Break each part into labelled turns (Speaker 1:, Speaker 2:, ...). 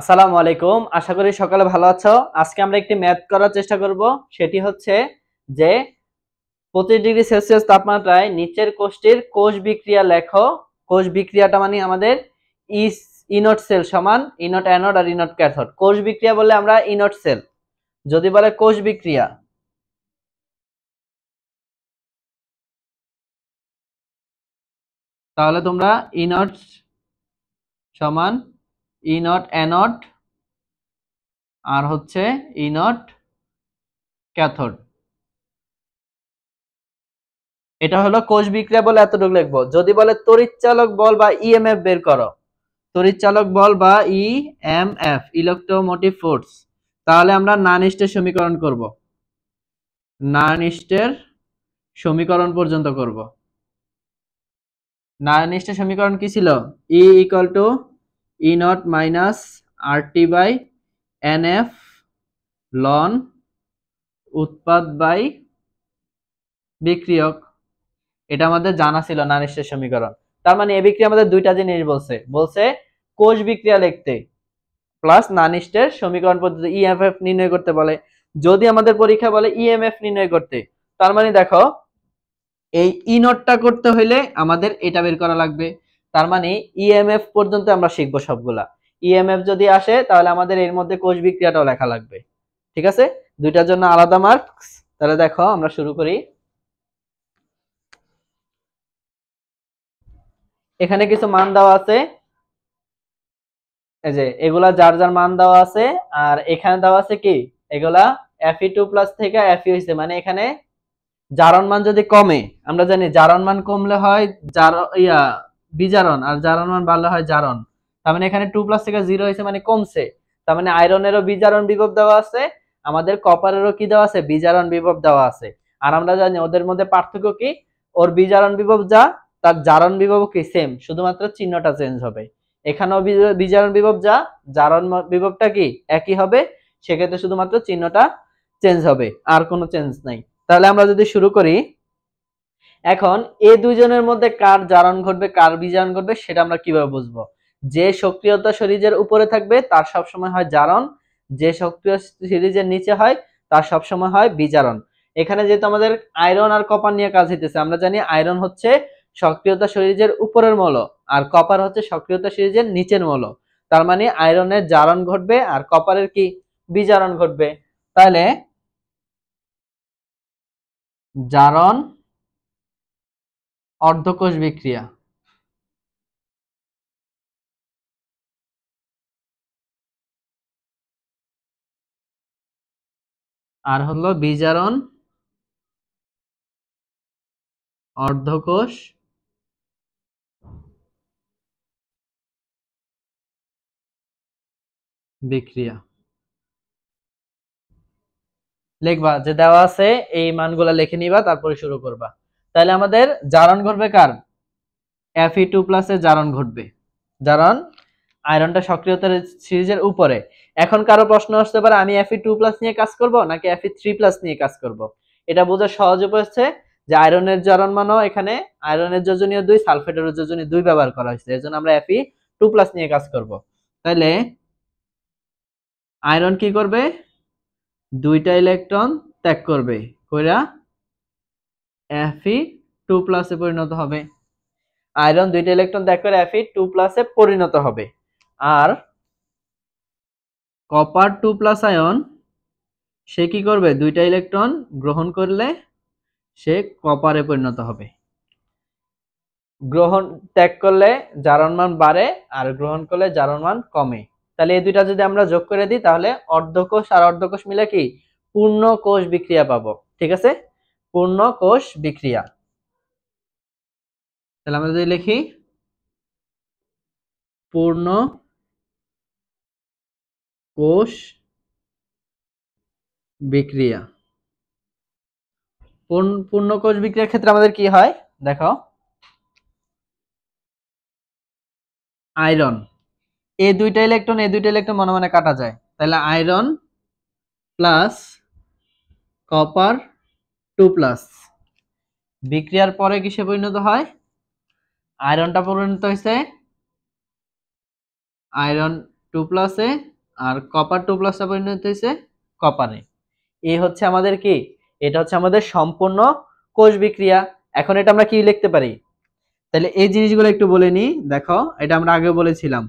Speaker 1: আসসালামু আলাইকুম আশা করি সকালে ভালো আছো আজকে আমরা একটি ম্যাথ করার চেষ্টা করব সেটি হচ্ছে যে পঁচিশ ডিগ্রি সেলসিয়াস তাপমাত্রায় নিচের কোষটির কোষ বিক্রিয়া লেখো কোষ বিক্রিয়াটা মানে আমাদের ইস ইনট সেল সমান ইনট অ্যানোড আর ইনট ক্যাথড কোষ বিক্রিয়া বললে আমরা ইনট সেল
Speaker 2: যদি বলে কোষ বিক্রিয়া তাহলে তোমরা ইনট
Speaker 1: সমান ই নট এ নট আর হচ্ছে ই নট ক্যাথড এটা হলো কোষ বিক্রিয়া বলে এতটুকু লিখবো যদি বলে তড়িৎচালক বল বা ইএমএফ e বের করো চালক বল বা E M F electromotive force তাহলে আমরা নানিষ্টের সমীকরণ করব নানিষ্টের সমীকরণ পর্যন্ত করব নানিষ্টের সমীকরণ কি ছিল E equal to E nought minus R T by N F লন উৎপাদ বাই বিক্রিয়ক এটা আমাদের জানা ছিল নানিসের সমীকরণ তার মানে এ বিক্রিয়া আমাদের দুইটা জিনিস বলছে বলছে কোষ বিক্রিয়া লিখতে প্লাস নানিস্টের সমীকরণ পদ্ধতি ইএমএফ e নির্ণয় করতে বলে যদি আমাদের পরীক্ষা বলে ইএমএফ e নির্ণয় করতে তার মানে দেখো এই ই e নটটা করতে হইলে আমাদের এটা বের করা লাগবে তার মানে ইএমএফ e পর্যন্ত আমরা শিখবো সবগুলা ইএমএফ e যদি আসে তাহলে আমাদের এর মধ্যে কোষ বিক্রিয়াটাও লেখা লাগবে ঠিক আছে দুইটার জন্য আলাদা মার্কস তাহলে দেখো আমরা শুরু করি এখানে কিছু মান দেওয়া আছে এই যে এগুলা যার যার মান দেওয়া আছে আর এখানে দেওয়া আছে কি এগুলা এফি টু প্লাস থেকে এফি হয়েছে মানে এখানে জারণ মান যদি কমে আমরা জানি জারণ মান কমলে হয় জার ইয়া বিজারণ আর জারণ মান বাড়লে হয় জারণ তার মানে এখানে টু প্লাস থেকে জিরো হয়েছে মানে কমছে তার মানে আয়রনেরও বিজারণ বিভব দেওয়া আছে আমাদের কপারেরও কি দেওয়া আছে বিজারণ বিভব দেওয়া আছে আর আমরা জানি ওদের মধ্যে পার্থক্য কি ওর বিজারণ বিভব যা তার জারণ বিভব কি সেম শুধুমাত্র চিহ্নটা চেঞ্জ হবে এখানেও বিজারণ বিভব যা জারণ বিভবটা কি একই হবে সেক্ষেত্রে শুধুমাত্র চিহ্নটা চেঞ্জ হবে আর কোনো চেঞ্জ নাই তাহলে আমরা যদি শুরু করি এখন এ দুজনের মধ্যে কার জারণ ঘটবে কার বিজারণ ঘটবে সেটা আমরা কিভাবে বুঝবো যে সক্রিয়তা সিরিজের উপরে থাকবে তার সবসময় হয় জারণ যে সক্রিয় সিরিজের নিচে হয় তার সবসময় হয় বিজারণ এখানে যেহেতু আমাদের আয়রন আর কপার নিয়ে কাজ হইতেছে আমরা জানি আয়রন হচ্ছে সক্রিয়তা সিরিজের উপরের মৌল আর কপার হচ্ছে সক্রিয়তা সিরিজের নিচের মৌল তার মানে আয়রনের জারণ ঘটবে আর কপারের কি বিজারণ ঘটবে
Speaker 2: তাহলে জারণ অর্ধকোষ বিক্রিয়া আর হলো বিজারণ অর্ধকোষ বিক্রিয়া
Speaker 1: লিখবা যে দেওয়া আছে এই মানগুলা লিখে নিবা তারপরে শুরু করবা তাহলে আমাদের জারণ ঘটবে কার এফ টু প্লাসে জারণ ঘটবে জারণ আয়রনটা সক্রিয়তার সিরিজের উপরে এখন কারো প্রশ্ন আসতে পারে আমি এফ টু প্লাস নিয়ে কাজ করব নাকি এফ থ্রি প্লাস নিয়ে কাজ করব। এটা বোঝার সহজ উপায় হচ্ছে যে আয়রনের জারণ মানও এখানে আয়রনের যোজনীয় দুই সালফেটের যোজনীয় দুই ব্যবহার করা হয়েছে এর জন্য আমরা এফ টু প্লাস নিয়ে কাজ করব। তাহলে আয়রন কি করবে দুইটা ইলেকট্রন ত্যাগ করবে কইরা এফি টু প্লাসে পরিণত হবে আয়রন দুইটা ইলেকট্রন ত্যাগ করে এফি টু প্লাসে পরিণত হবে আর কপার টু প্লাস আয়ন সে কি করবে দুইটা ইলেকট্রন গ্রহণ করলে সে কপারে পরিণত হবে গ্রহণ ত্যাগ করলে জারণ মান বাড়ে আর গ্রহণ করলে জারণ মান কমে তাহলে এই দুইটা যদি আমরা যোগ করে দিই তাহলে অর্ধকোষ আর অর্ধকোষ মিলে কি পূর্ণ কোষ বিক্রিয়া পাবো ঠিক আছে পূর্ণ কোষ বিক্রিয়া
Speaker 2: তাহলে আমরা যদি লিখি পূর্ণ কোষ
Speaker 1: বিক্রিয়া পূর্ণ কোষ বিক্রিয়ার ক্ষেত্রে আমাদের কি হয় দেখো আয়রন এ দুইটা ইলেকট্রন এ দুইটা ইলেকট্রন মনে মনে কাটা যায় তাহলে iron plus copper two plus বিক্রিয়ার পরে কিসে পরিণত হয় আয়রনটা পরিণত হয়েছে আয়রন টু প্লাসে আর কপার টু প্লাসটা পরিণত হয়েছে কপারে এই হচ্ছে আমাদের কি এটা হচ্ছে আমাদের সম্পূর্ণ কোষ বিক্রিয়া এখন এটা আমরা কি লিখতে পারি তাহলে এই জিনিসগুলো একটু বলে নিই দেখো এটা আমরা আগে বলেছিলাম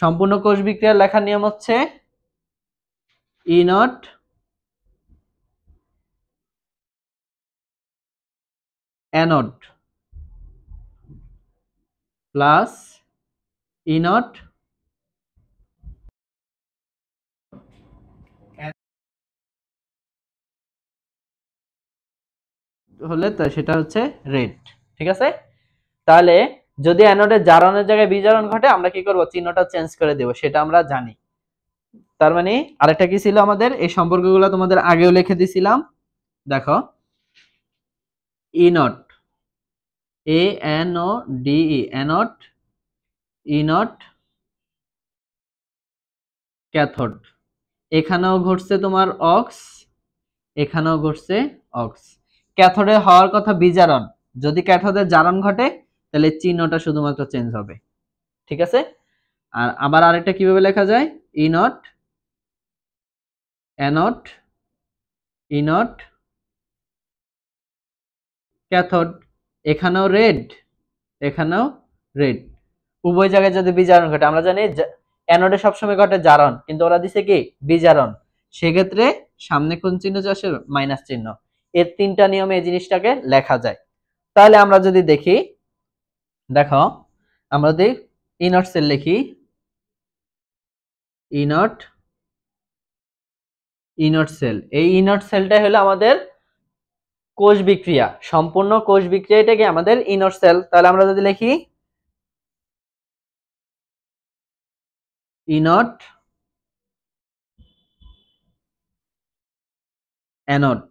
Speaker 1: সম্পূর্ণ কোষ বিক্রিয়ার লেখার নিয়ম হচ্ছে
Speaker 2: E e nought anode plus E nought হলে সেটা হচ্ছে রেড ঠিক আছে তাহলে যদি অ্যানোডে জারণের জায়গায়
Speaker 1: বিজারণ ঘটে আমরা কি করব চিহ্নটা চেঞ্জ করে দেব সেটা আমরা জানি তার মানে আরেকটা কি ছিল আমাদের এই সম্পর্কগুলো তোমাদের আগেও লিখে দিছিলাম দেখো E nought A N O D E E E nought cathode এখানেও ঘটছে তোমার অক্স এখানেও ঘটছে অক্স ক্যাথডে হওয়ার কথা বিজারণ যদি ক্যাথডে জারণ ঘটে তাহলে চিহ্নটা শুধুমাত্র চেঞ্জ হবে ঠিক আছে আর আবার আরেকটা কিভাবে লেখা যায় ইনট এনট ইনট ক্যাথোড এখানেও রেড এখানেও রেড উভয় জায়গায় যদি বিজারণ ঘটে আমরা জানি অ্যানোডে সবসময় ঘটে জারণ কিন্তু ওরা দিছে কি বিজারণ সেক্ষেত্রে সামনে কোন চিহ্ন আসে মাইনাস চিহ্ন এর তিনটা নিয়মে এই জিনিসটাকে লেখা যায় তাহলে আমরা যদি দেখি দেখো আমরা যদি ইনট সেল লিখি ইনট ইনট সেল এই ইনট সেলটাই হলো আমাদের কোষ বিক্রিয়া সম্পূর্ণ কোষ বিক্রিয়া এটাকে আমাদের ইনর সেল তাহলে আমরা যদি লিখি
Speaker 2: ইনট অ্যানট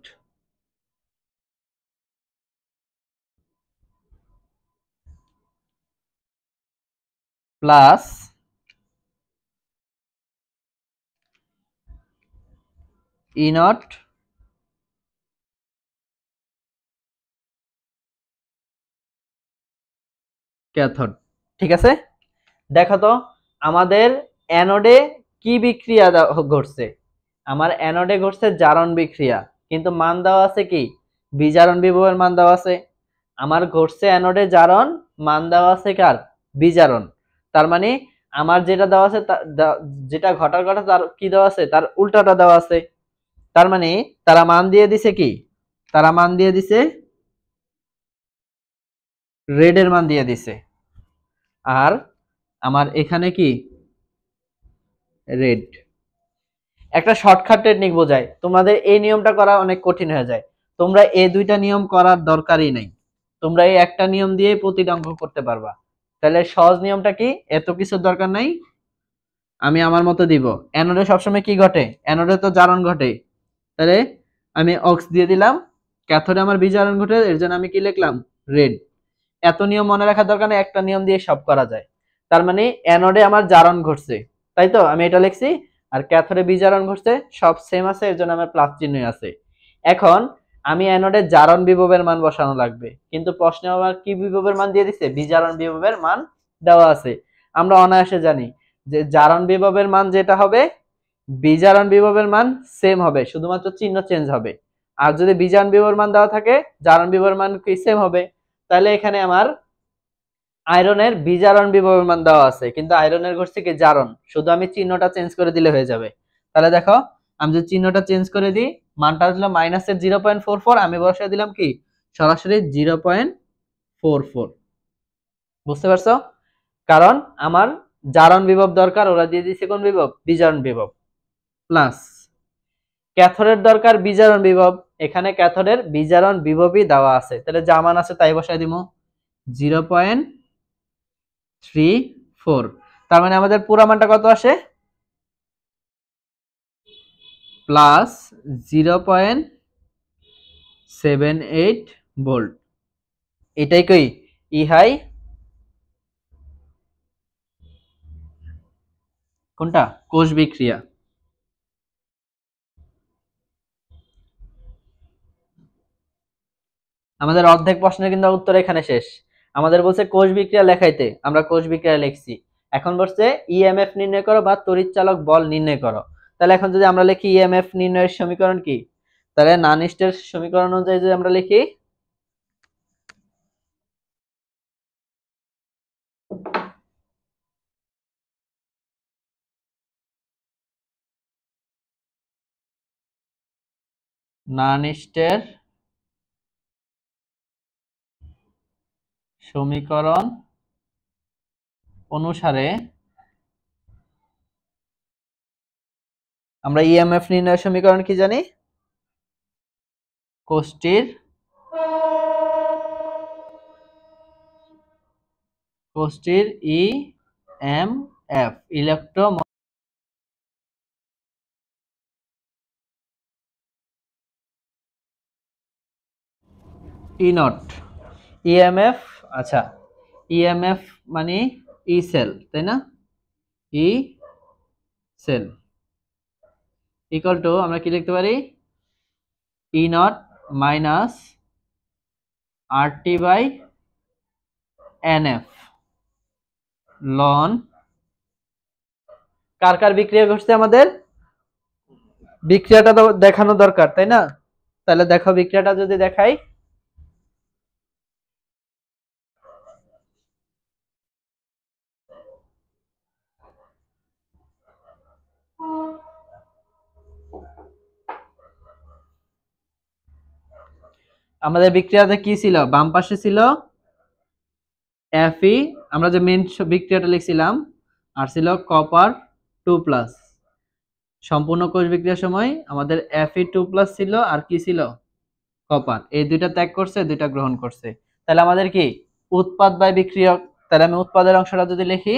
Speaker 2: প্লাস ইনট ক্যাথড ঠিক আছে দেখো তো আমাদের অ্যানোডে কি বিক্রিয়া ঘটছে
Speaker 1: আমার অ্যানোডে ঘটছে জারণ বিক্রিয়া কিন্তু মান দেওয়া আছে কি বিজারণ বিভবের মান দেওয়া আছে আমার ঘটছে অ্যানোডে জারণ মান দেওয়া আছে কার বিজারণ তার মানে আমার যেটা দেওয়া আছে যেটা ঘটার কথা তার কি দেওয়া আছে তার উল্টাটা দেওয়া আছে তার মানে তারা মান দিয়ে দিছে কি তারা মান দিয়ে দিছে রেডের মান দিয়ে দিছে আর আমার এখানে কি রেড একটা শর্টকাট টেকনিক বোঝায় তোমাদের এই নিয়মটা করা অনেক কঠিন হয়ে যায় তোমরা এই দুইটা নিয়ম করার দরকারই নাই তোমরা এই একটা নিয়ম দিয়ে প্রতিটা অঙ্ক করতে পারবা তাহলে সহজ নিয়মটা কি এত কিছুর দরকার নাই আমি আমার মতো দিব অ্যানোডে সবসময় কি ঘটে অ্যানোডে তো জারণ ঘটে তাহলে আমি অক্স দিয়ে দিলাম ক্যাথোডে আমার বিজারণ ঘটে এর জন্য আমি কি লিখলাম রেড এত নিয়ম মনে রাখার দরকার নেই একটা নিয়ম দিয়ে সব করা যায় তার মানে অ্যানোডে আমার জারণ ঘটছে তাই তো আমি এটা লিখছি আর ক্যাথোডে বিজারণ ঘটছে সব সেম আছে এর জন্য আমার প্লাস চিহ্নই আছে এখন আমি অ্যানোডে জারণ বিভবের মান বসানো লাগবে কিন্তু প্রশ্নে আমার কি বিভবের মান দিয়ে দিচ্ছে বিজারণ বিভবের মান দেওয়া আছে আমরা অনায়াসে জানি যে জারণ বিভবের মান যেটা হবে বিজারণ বিভবের মান সেম হবে শুধুমাত্র চিহ্ন চেঞ্জ হবে আর যদি বিজারণ বিভবের মান দেওয়া থাকে জারণ বিভবের মান কি সেম হবে তাহলে এখানে আমার আয়রনের বিজারণ বিভবমান দেওয়া আছে কিন্তু আয়রনের ঘটছে কি জারণ শুধু আমি চিহ্নটা চেঞ্জ করে দিলে হয়ে যাবে তাহলে দেখো আমি যদি চিহ্নটা চেঞ্জ করে দিই মানটা দিল মাইনাসের জিরো পয়েন্ট ফোর ফোর আমি বসে দিলাম কি সরাসরি জিরো পয়েন্ট ফোর ফোর বুঝতে পারছো কারণ আমার জারণ বিভব দরকার ওরা দিয়ে দিয়েছে কোন বিভব বিজারণ বিভব প্লাস ক্যাথরের দরকার বিজারণ বিভব এখানে ক্যাথোডের বিজারণ বিভবী দেওয়া আছে তাহলে যা মান আছে তাই বসাই দিব জিরো পয়েন্ট থ্রি ফোর তার মানে আমাদের পুরা মানটা কত আসে plus zero point seven eight volt এটাই কই ইহাই কোনটা কোষ বিক্রিয়া আমাদের অর্ধেক প্রশ্নের কিন্তু উত্তর এখানে শেষ আমাদের বলছে কোষ বিক্রিয়া লেখাইতে আমরা কোষ বিক্রিয়া লিখছি এখন বলছে ইএমএফ e নির্ণয় করো বা তড়িৎ চালক বল নির্ণয় করো তাহলে এখন যদি আমরা লিখি ইএমএফ e নির্ণয়ের সমীকরণ কি তাহলে নানিস্টের সমীকরণ অনুযায়ী যদি আমরা লিখি
Speaker 2: নানিস্টের সমীকরণ অনুসারে আমরা ইএমএফ
Speaker 1: e নির্ণয় সমীকরণ কি জানি কোষ্টির
Speaker 2: কোষ্টির E M F electro E nought EMF আচ্ছা ইএমএফ e মানে ই e সেল
Speaker 1: তাই না ই সেল ইকুয়াল টু আমরা কি লিখতে পারি E nought minus R T by N F লন কার কার বিক্রিয়া ঘটছে আমাদের বিক্রিয়াটা দেখানো দরকার তাই না তাহলে দেখো বিক্রিয়াটা যদি দেখাই আমাদের বিক্রিয়াতে কি ছিল বাম পাশে ছিল এফই আমরা যে মেন বিক্রিয়াটা লিখছিলাম আর ছিল কপার টু প্লাস সম্পূর্ণ কোষ বিক্রিয়ার সময় আমাদের এফই টু প্লাস ছিল আর কি ছিল কপার এই দুইটা ত্যাগ করছে দুইটা গ্রহণ করছে তাহলে আমাদের কি উৎপাদ বাই বিক্রিয়ক তাহলে আমি উৎপাদের অংশটা যদি লিখি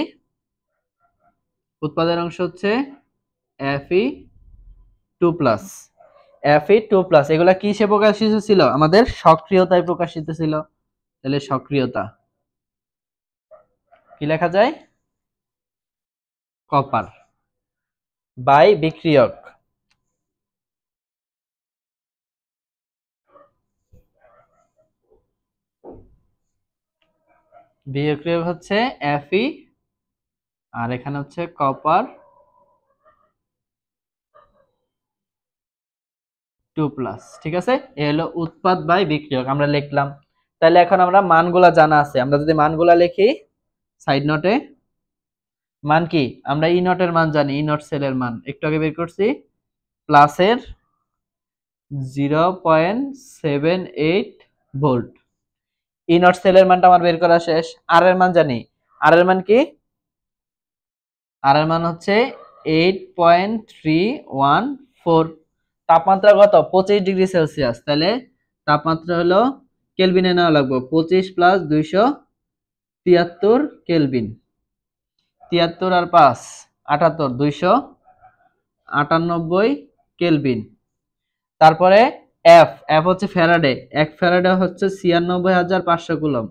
Speaker 1: উৎপাদের অংশ হচ্ছে F E two plus F E two plus এগুলা কিসে প্রকাশিত ছিল আমাদের সক্রিয়তায় প্রকাশিত ছিল তাহলে সক্রিয়তা কি লেখা যায়
Speaker 2: কপার বাই বিক্রিয়ক বিক্রিয়ক হচ্ছে এফই e,
Speaker 1: আর এখানে হচ্ছে কপার টু প্লাস ঠিক আছে এ হলো উৎপাদ বাই বিক্রিয়ক আমরা লিখলাম তাহলে এখন আমরা মানগুলা জানা আছে আমরা যদি মানগুলা লিখি সাইড নোটে মান কি আমরা ই e নটের মান জানি ই নট সেলের মান একটু আগে বের করছি প্লাসের zero point seven eight volt E nought সেলের মানটা আমার বের করা শেষ আর এর মান জানি আর এর মান কি আর এর মান হচ্ছে eight point three one four তাপমাত্রা কত পঁচিশ ডিগ্রি সেলসিয়াস তাহলে তাপমাত্রা হলো কেলবিনে নেওয়া লাগবে পঁচিশ প্লাস দুইশো তিয়াত্তর কেলবিন তিয়াত্তর আর পাঁচ আটাত্তর দুইশো আটানব্বই কেলবিন তারপরে এফ এফ হচ্ছে ফেরাডে এক ফেরাডে হচ্ছে ছিয়ানব্বই হাজার পাঁচশো কুলম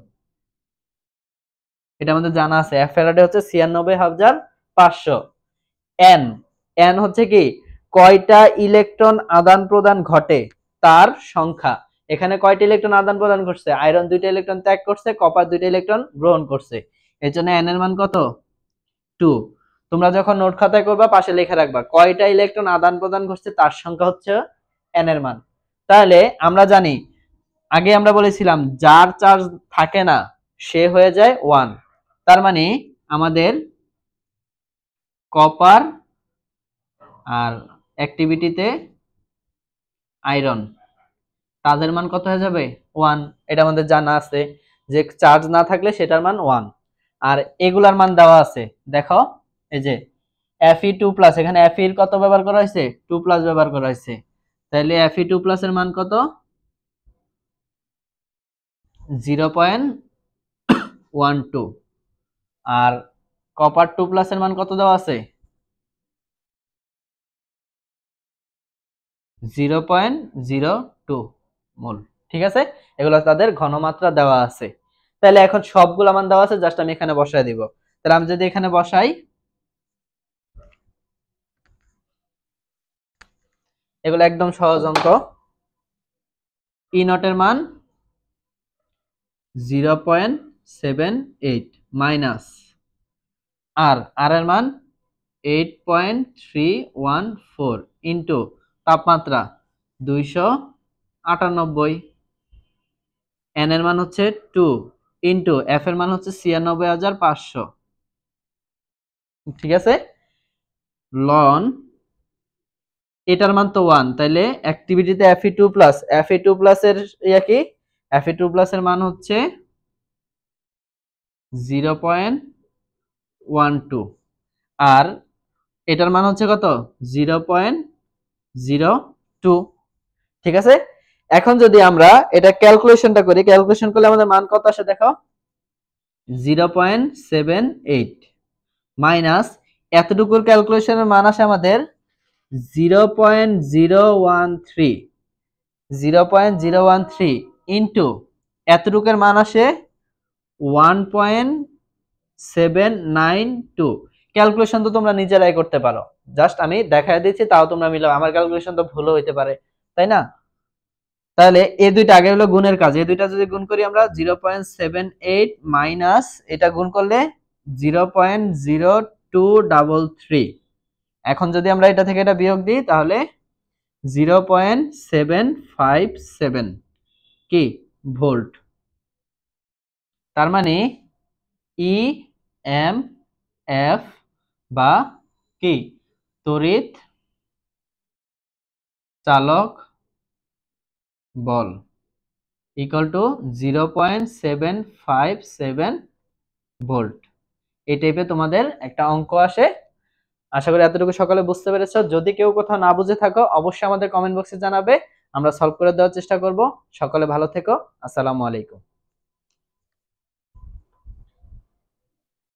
Speaker 1: এটা আমাদের জানা আছে এফ ফেরাডে হচ্ছে ছিয়ানব্বই হাজার পাঁচশো এন এন হচ্ছে কি কয়টা ইলেকট্রন আদান প্রদান ঘটে তার সংখ্যা এখানে কয়টা ইলেকট্রন আদান প্রদান করছে আয়রন দুইটা ইলেকট্রন ত্যাগ করছে কপার দুইটা ইলেকট্রন গ্রহণ করছে এর জন্য এন এর মান কত টু তোমরা যখন নোট খাতায় করবা পাশে লেখা রাখবা কয়টা ইলেকট্রন আদান প্রদান করছে তার সংখ্যা হচ্ছে এন এর মান তাহলে আমরা জানি আগে আমরা বলেছিলাম যার চার্জ থাকে না সে হয়ে যায় ওয়ান তার মানে আমাদের কপার আর অ্যাক্টিভিটিতে আয়রন তাদের মান কত হয়ে যাবে ওয়ান এটা আমাদের জানা আছে যে চার্জ না থাকলে সেটার মান ওয়ান আর এগুলার মান দেওয়া আছে দেখো এই যে এফ টু প্লাস এখানে এফ ইর কত ব্যবহার করা হয়েছে টু প্লাস ব্যবহার করা হয়েছে তাহলে এফ টু প্লাসের মান কত জিরো পয়েন্ট ওয়ান টু আর কপার টু প্লাসের মান কত দেওয়া আছে জিরো পয়েন্ট জিরো টু মূল ঠিক আছে এগুলো তাদের ঘনমাত্রা দেওয়া আছে তাহলে এখন সবগুলো মান দেওয়া আছে জাস্ট আমি এখানে বসাই দিব তাহলে আমি যদি এখানে বসাই এগুলো একদম সহজ অঙ্ক ই e নটের মান zero point seven eight minus R R এর মান eight point three one four into তাপমাত্রা দুইশো আটানব্বই এন এর মান হচ্ছে টু ইন্টু এফ এর মান হচ্ছে ছিয়ানব্বই হাজার পাঁচশো ঠিক আছে লন এটার মান তো ওয়ান তাইলে অ্যাক্টিভিটিতে F E two plus F E two plus এর ইয়া কি এফ টু প্লাস এর মান হচ্ছে জিরো পয়েন্ট ওয়ান টু আর এটার মান হচ্ছে কত জিরো পয়েন্ট জিরো টু ঠিক আছে এখন যদি আমরা এটা ক্যালকুলেশনটা করি ক্যালকুলেশন করলে আমাদের মান কত আসে দেখো zero point seven eight minus এতটুকুর ক্যালকুলেশনের মান আসে আমাদের zero point zero one three zero point zero one three into এতটুকের মান আসে one point seven nine two calculation তো তোমরা নিজেরাই করতে পারো জাস্ট আমি দেখা দিচ্ছি তাও তোমরা মিলাও আমার ক্যালকুলেশন তো ভুলও হইতে পারে তাই না তাহলে এই দুইটা আগে হলো গুণের কাজ এই দুইটা যদি গুণ করি আমরা zero point seven eight minus এটা গুণ করলে zero point zero two double three এখন যদি আমরা এটা থেকে এটা বিয়োগ দিই তাহলে zero point seven five seven কি ভোল্ট তার মানে ই এম এফ বা কি তড়িৎ চালক বল equal to zero point seven five seven volt এই টাইপে তোমাদের একটা অঙ্ক আসে আশা করি এতটুকু সকালে বুঝতে পেরেছ যদি কেউ কোথাও না বুঝে থাকো অবশ্যই আমাদের কমেন্ট বক্সে জানাবে আমরা সলভ করে দেওয়ার চেষ্টা করব সকলে ভালো থেকো আসসালামু আলাইকুম